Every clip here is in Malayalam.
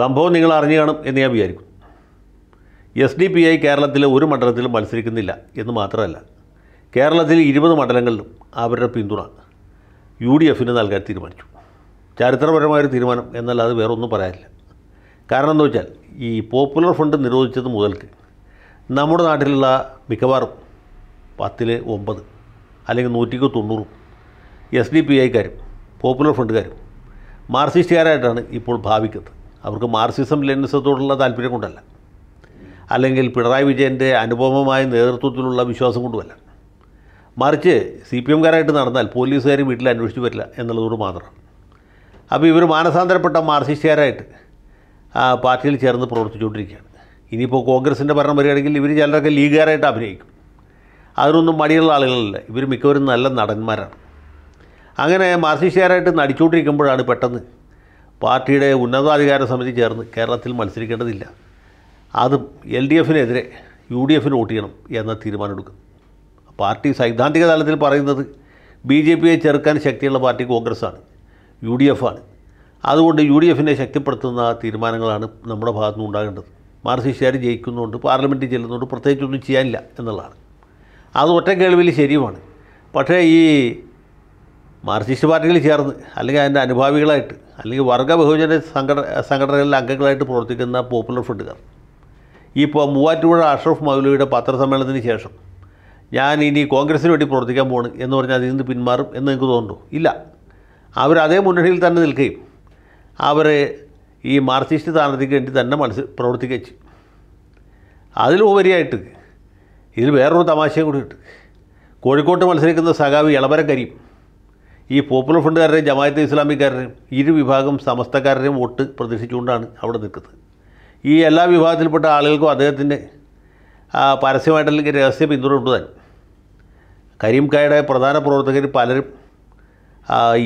സംഭവം നിങ്ങൾ അറിഞ്ഞു കാണും എന്ന് ഞാൻ വിചാരിക്കും എസ് ഡി പി ഐ കേരളത്തിലെ ഒരു മണ്ഡലത്തിലും മത്സരിക്കുന്നില്ല എന്ന് മാത്രമല്ല കേരളത്തിൽ ഇരുപത് മണ്ഡലങ്ങളിലും അവരുടെ പിന്തുണ യു ഡി എഫിന് നൽകാൻ തീരുമാനിച്ചു ചരിത്രപരമായൊരു തീരുമാനം അത് വേറെ ഒന്നും പറയാനില്ല കാരണം എന്താ വെച്ചാൽ ഈ പോപ്പുലർ ഫണ്ട് നിരോധിച്ചത് മുതൽക്ക് നമ്മുടെ നാട്ടിലുള്ള മിക്കവാറും പത്തിലെ ഒമ്പത് അല്ലെങ്കിൽ നൂറ്റിക്ക് തൊണ്ണൂറും എസ് ഡി പി ഐക്കാരും പോപ്പുലർ ഫണ്ടുകാരും മാർസിസ്റ്റുകാരായിട്ടാണ് ഇപ്പോൾ ഭാവിക്കുന്നത് അവർക്ക് മാർക്സിസം ലെനിസത്തോടുള്ള താല്പര്യം കൊണ്ടല്ല അല്ലെങ്കിൽ പിണറായി വിജയൻ്റെ അനുപമമായ നേതൃത്വത്തിലുള്ള വിശ്വാസം കൊണ്ടുമല്ല മറിച്ച് സി പി എംകാരായിട്ട് നടന്നാൽ പോലീസുകാരും വീട്ടിൽ അന്വേഷിച്ച് വരില്ല എന്നുള്ളതോട് മാത്രമാണ് അപ്പോൾ ഇവർ മാനസാന്തരപ്പെട്ട ആ പാർട്ടിയിൽ ചേർന്ന് പ്രവർത്തിച്ചുകൊണ്ടിരിക്കുകയാണ് ഇനിയിപ്പോൾ കോൺഗ്രസിൻ്റെ ഭരണം വരികയാണെങ്കിൽ ഇവർ ചിലരൊക്കെ ലീഗുകാരായിട്ട് അഭിനയിക്കും അതിനൊന്നും മടിയുള്ള ആളുകളല്ല ഇവർ മിക്കവരും നല്ല നടന്മാരാണ് അങ്ങനെ മാർസിസ്റ്റുകാരായിട്ട് നടിച്ചുകൊണ്ടിരിക്കുമ്പോഴാണ് പെട്ടെന്ന് പാർട്ടിയുടെ ഉന്നതാധികാര സമിതി ചേർന്ന് കേരളത്തിൽ മത്സരിക്കേണ്ടതില്ല അതും എൽ ഡി എഫിനെതിരെ യു ഡി എഫിന് വോട്ട് ചെയ്യണം എന്ന തീരുമാനമെടുക്കും പാർട്ടി സൈദ്ധാന്തിക തലത്തിൽ പറയുന്നത് ബി ജെ പിയെ ചെറുക്കാൻ ശക്തിയുള്ള പാർട്ടി കോൺഗ്രസ്സാണ് യു ഡി എഫ് ആണ് അതുകൊണ്ട് യു ഡി എഫിനെ ശക്തിപ്പെടുത്തുന്ന തീരുമാനങ്ങളാണ് നമ്മുടെ ഭാഗത്തു ഉണ്ടാകേണ്ടത് മാർസിഷ്യാർ ജയിക്കുന്നുണ്ട് പാർലമെൻറ്റിൽ ചെല്ലുന്നുണ്ട് പ്രത്യേകിച്ചൊന്നും ചെയ്യാനില്ല എന്നുള്ളതാണ് അത് ഒറ്റ കേൾവിൽ ശരിയുമാണ് പക്ഷേ ഈ മാർക്സിസ്റ്റ് പാർട്ടിയിൽ ചേർന്ന് അല്ലെങ്കിൽ അതിൻ്റെ അനുഭാവികളായിട്ട് അല്ലെങ്കിൽ വർഗ ബഹുജന സംഘടന സംഘടനകളിലെ അംഗങ്ങളായിട്ട് പ്രവർത്തിക്കുന്ന പോപ്പുലർ ഫ്രണ്ടുകാർ ഇപ്പോൾ മൂവാറ്റുപുഴ അഷ്റഫ് മൗലവിയുടെ പത്രസമ്മേളനത്തിന് ശേഷം ഞാൻ ഇനി കോൺഗ്രസിന് വേണ്ടി പ്രവർത്തിക്കാൻ പോകണം എന്ന് പറഞ്ഞാൽ അതിൽ നിന്ന് പിന്മാറും എന്ന് നിങ്ങൾക്ക് തോന്നുന്നു ഇല്ല അവർ അതേ മുന്നണിയിൽ തന്നെ നിൽക്കുകയും അവർ ഈ മാർക്സിസ്റ്റ് സ്ഥാനത്തേക്ക് വേണ്ടി തന്നെ മനസ്സിൽ പ്രവർത്തിക്കുകയും ചെയ്യും അതിലുപരിയായിട്ട് ഇതിൽ വേറൊരു തമാശയും കൂടി ഉണ്ട് കോഴിക്കോട്ട് മത്സരിക്കുന്ന സഖാവ് ഇളവരക്കരിയും ഈ പോപ്പുലർ ഫ്രണ്ടുകാരുടെയും ജമായത്ത് ഇസ്ലാമിക്കാരുടെയും ഇരുവിഭാഗം സമസ്തക്കാരുടെയും വോട്ട് പ്രതീക്ഷിച്ചുകൊണ്ടാണ് അവിടെ നിൽക്കുന്നത് ഈ എല്ലാ വിഭാഗത്തിൽപ്പെട്ട ആളുകൾക്കും അദ്ദേഹത്തിൻ്റെ പരസ്യമായിട്ടല്ലെങ്കിൽ രഹസ്യ പിന്തുണ ഉണ്ട് കരീം കായുടെ പ്രധാന പ്രവർത്തകർ പലരും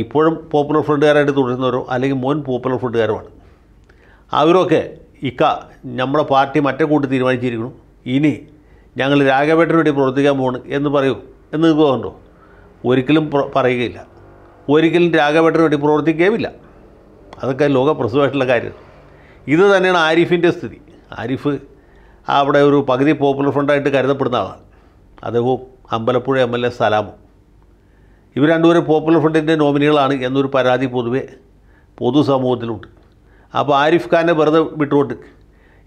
ഇപ്പോഴും പോപ്പുലർ ഫ്രണ്ടുകാരായിട്ട് തുടരുന്നവരോ അല്ലെങ്കിൽ മുൻ പോപ്പുലർ ഫ്രണ്ടുകാരുമാണ് അവരൊക്കെ ഇക്ക നമ്മുടെ പാർട്ടി മറ്റേ കൂട്ടി തീരുമാനിച്ചിരിക്കുന്നു ഇനി ഞങ്ങൾ രാഘവേട്ടന് വേണ്ടി പ്രവർത്തിക്കാൻ പോകണം എന്ന് പറയൂ എന്ന് നിങ്ങൾക്ക് തോന്നുന്നുണ്ടോ ഒരിക്കലും പറയുകയില്ല ഒരിക്കലും രാഘവേട്ടന് വേണ്ടി പ്രവർത്തിക്കുകയുമില്ല അതൊക്കെ ലോകപ്രസവമായിട്ടുള്ള കാര്യം ഇത് തന്നെയാണ് ആരിഫിൻ്റെ സ്ഥിതി ആരിഫ് അവിടെ ഒരു പകുതി പോപ്പുലർ ഫ്രണ്ടായിട്ട് കരുതപ്പെടുന്ന ആളാണ് അദ്ദേഹവും അമ്പലപ്പുഴ എം എൽ എ സലാമും ഇവർ രണ്ടുപേരും പോപ്പുലർ ഫ്രണ്ടിൻ്റെ നോമിനികളാണ് എന്നൊരു പരാതി പൊതുവെ പൊതുസമൂഹത്തിലുണ്ട് അപ്പോൾ ആരിഫ് ഖാനെ വെറുതെ വിട്ടുകൊണ്ട്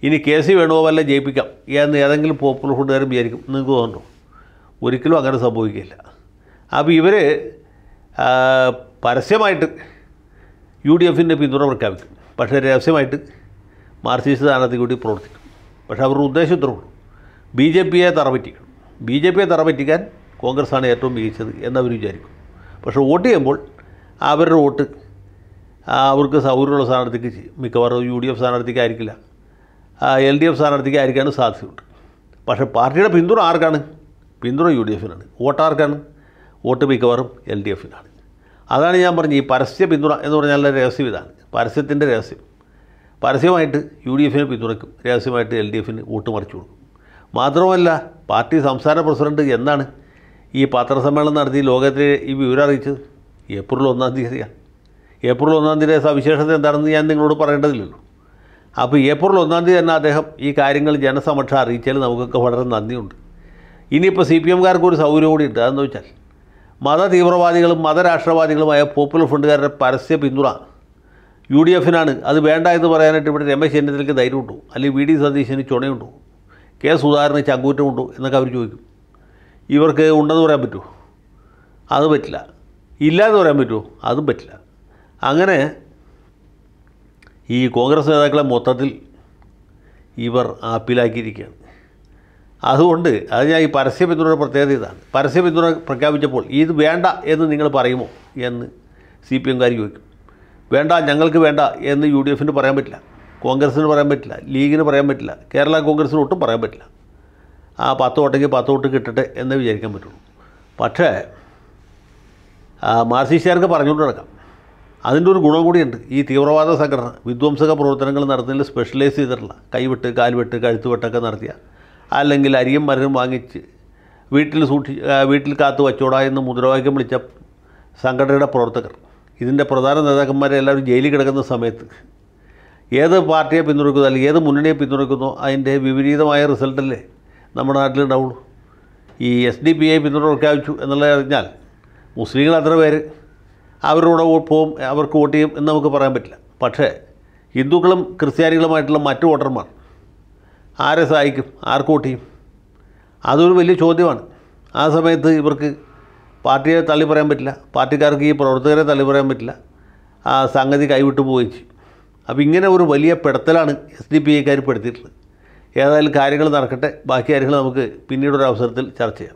ഇനി കെ സി വേണുഗോപാലിനെ ജയിപ്പിക്കാം എന്ന് ഏതെങ്കിലും പോപ്പുലർ ഫ്രണ്ടുകാരും വിചാരിക്കും നിങ്ങൾക്ക് തോന്നുന്നു ഒരിക്കലും അങ്ങനെ സംഭവിക്കില്ല അപ്പോൾ ഇവർ പരസ്യമായിട്ട് യു ഡി എഫിൻ്റെ പിന്തുണ പ്രഖ്യാപിക്കും പക്ഷേ രഹസ്യമായിട്ട് മാർക്സിസ്റ്റ് സ്ഥാനാർത്ഥി കൂടി പ്രവർത്തിക്കും പക്ഷേ അവരുടെ ഉദ്ദേശം ഇത്രയുള്ളൂ ബി ജെ പിയെ തറപറ്റിക്കണം ബി ജെ പിയെ തറപറ്റിക്കാൻ കോൺഗ്രസ്സാണ് ഏറ്റവും മികച്ചത് എന്നവർ വിചാരിക്കും പക്ഷേ വോട്ട് ചെയ്യുമ്പോൾ അവരുടെ വോട്ട് അവർക്ക് സൗകര്യമുള്ള സ്ഥാനാർത്ഥിക്ക് മിക്കവാറും യു ഡി എഫ് സ്ഥാനാർത്ഥിക്ക് ആയിരിക്കില്ല എൽ ഡി എഫ് സ്ഥാനാർത്ഥിക്ക് ആയിരിക്കാനും സാധ്യതയുണ്ട് പക്ഷേ പാർട്ടിയുടെ പിന്തുണ ആർക്കാണ് പിന്തുണ യു ഡി എഫിനാണ് വോട്ട് ആർക്കാണ് വോട്ട് മിക്കവാറും എൽ ഡി എഫിനാണ് അതാണ് ഞാൻ പറഞ്ഞത് ഈ പരസ്യ പിന്തുണ എന്ന് പറഞ്ഞാൽ രഹസ്യം ഇതാണ് പരസ്യത്തിൻ്റെ രഹസ്യം പരസ്യമായിട്ട് യു ഡി എഫിനെ പിന്തുണയ്ക്കും രഹസ്യമായിട്ട് എൽ ഡി എഫിന് വോട്ട് മറിച്ചു കൊടുക്കും മാത്രമല്ല പാർട്ടി സംസ്ഥാന പ്രസിഡന്റ് എന്നാണ് ഈ പത്രസമ്മേളനം നടത്തി ലോകത്തിലെ ഈ വിവരം അറിയിച്ചത് ഏപ്രിൽ ഒന്നാം തീയതിയാണ് ഏപ്രിൽ ഒന്നാം തീയതി സവിശേഷത എന്താണെന്ന് ഞാൻ നിങ്ങളോട് പറയേണ്ടതില്ലല്ലോ അപ്പോൾ ഏപ്രിൽ ഒന്നാം തീയതി തന്നെ അദ്ദേഹം ഈ കാര്യങ്ങൾ ജനസമക്ഷം അറിയിച്ചാൽ നമുക്കൊക്കെ വളരെ നന്ദിയുണ്ട് ഇനിയിപ്പോൾ സി പി എംകാർക്ക് ഒരു സൗകര്യം കൂടി ഉണ്ട് അതെന്ന് വെച്ചാൽ മത തീവ്രവാദികളും മതരാഷ്ട്രവാദികളുമായ പോപ്പുലർ ഫ്രണ്ടുകാരുടെ പരസ്യ പിന്തുണ യു ഡി എഫിനാണ് അത് വേണ്ട എന്ന് പറയാനായിട്ട് ഇവിടെ രമേശ് ചെന്നിത്തലയ്ക്ക് ധൈര്യമുണ്ടോ അല്ലെങ്കിൽ വി ഡി സതീശന് ചുണയുണ്ടോ കെ സുധാകരന് ചങ്കൂറ്റമുണ്ടോ എന്നൊക്കെ അവർ ചോദിക്കും ഇവർക്ക് ഉണ്ടെന്ന് പറയാൻ പറ്റുമോ അത് പറ്റില്ല ഇല്ല എന്ന് പറയാൻ പറ്റുമോ അതും പറ്റില്ല അങ്ങനെ ഈ കോൺഗ്രസ് നേതാക്കളെ മൊത്തത്തിൽ ഇവർ ആപ്പിലാക്കിയിരിക്കുകയാണ് അതുകൊണ്ട് അത് ഞാൻ ഈ പരസ്യ പിന്തുണയുടെ പ്രത്യേകത ഇതാണ് പരസ്യ പിന്തുണ പ്രഖ്യാപിച്ചപ്പോൾ ഇത് വേണ്ട എന്ന് നിങ്ങൾ പറയുമോ എന്ന് സി പി എംകാർ ചോദിക്കും വേണ്ട ഞങ്ങൾക്ക് വേണ്ട എന്ന് യു ഡി എഫിന് പറയാൻ പറ്റില്ല കോൺഗ്രസ്സിന് പറയാൻ പറ്റില്ല ലീഗിന് പറയാൻ പറ്റില്ല കേരള കോൺഗ്രസ്സിന് ഒട്ടും പറയാൻ പറ്റില്ല ആ പത്ത് വോട്ടെങ്കിൽ പത്ത് വോട്ട് കിട്ടട്ടെ എന്ന് വിചാരിക്കാൻ പറ്റുള്ളൂ പക്ഷേ മാർസിസ്റ്റുകാർക്ക് പറഞ്ഞുകൊണ്ട് നടക്കാം അതിൻ്റെ ഒരു ഗുണം കൂടിയുണ്ട് ഈ തീവ്രവാദ സംഘടന വിധ്വംസക പ്രവർത്തനങ്ങൾ നടത്തുന്നതിൽ സ്പെഷ്യലൈസ് ചെയ്തിട്ടുള്ള കൈവിട്ട് കാൽവെട്ട് കഴുത്തുവെട്ടൊക്കെ നടത്തിയ അല്ലെങ്കിൽ അരിയും മരനും വാങ്ങിച്ച് വീട്ടിൽ സൂക്ഷി വീട്ടിൽ കാത്തു വച്ചോടാ എന്ന് മുദ്രാവാക്യം വിളിച്ച സംഘടനയുടെ പ്രവർത്തകർ ഇതിൻ്റെ പ്രധാന നേതാക്കന്മാരെ എല്ലാവരും ജയിലിൽ കിടക്കുന്ന സമയത്ത് ഏത് പാർട്ടിയെ പിന്തുണക്കുന്നു അല്ലെങ്കിൽ ഏത് മുന്നണിയെ പിന്തുണക്കുന്നു അതിൻ്റെ വിപരീതമായ റിസൾട്ടല്ലേ നമ്മുടെ നാട്ടിലുണ്ടാവുള്ളൂ ഈ എസ് ഡി പി ഐ പിന്തുണ പ്രഖ്യാപിച്ചു എന്നുള്ളത് അറിഞ്ഞാൽ മുസ്ലിങ്ങൾ അത്ര പേര് അവരോട് പോവും അവർക്ക് വോട്ട് ചെയ്യും എന്ന് നമുക്ക് പറയാൻ പറ്റില്ല പക്ഷേ ഹിന്ദുക്കളും ക്രിസ്ത്യാനികളുമായിട്ടുള്ള മറ്റു വോട്ടർമാർ ആരെ സഹായിക്കും ആർക്കൂട്ടിയും അതൊരു വലിയ ചോദ്യമാണ് ആ സമയത്ത് ഇവർക്ക് പാർട്ടിയെ തള്ളി പറയാൻ പറ്റില്ല പാർട്ടിക്കാർക്ക് ഈ പ്രവർത്തകരെ തള്ളി പറയാൻ പറ്റില്ല ആ സംഗതി കൈവിട്ട് പോവുകയും ചെയ്യും അപ്പോൾ ഇങ്ങനെ ഒരു വലിയ പെടത്തലാണ് എസ് ഡി പി ഐക്കാർ പെടുത്തിയിട്ടുള്ളത് ഏതായാലും കാര്യങ്ങൾ നടക്കട്ടെ ബാക്കി കാര്യങ്ങൾ നമുക്ക് പിന്നീടൊരു അവസരത്തിൽ ചർച്ച ചെയ്യാം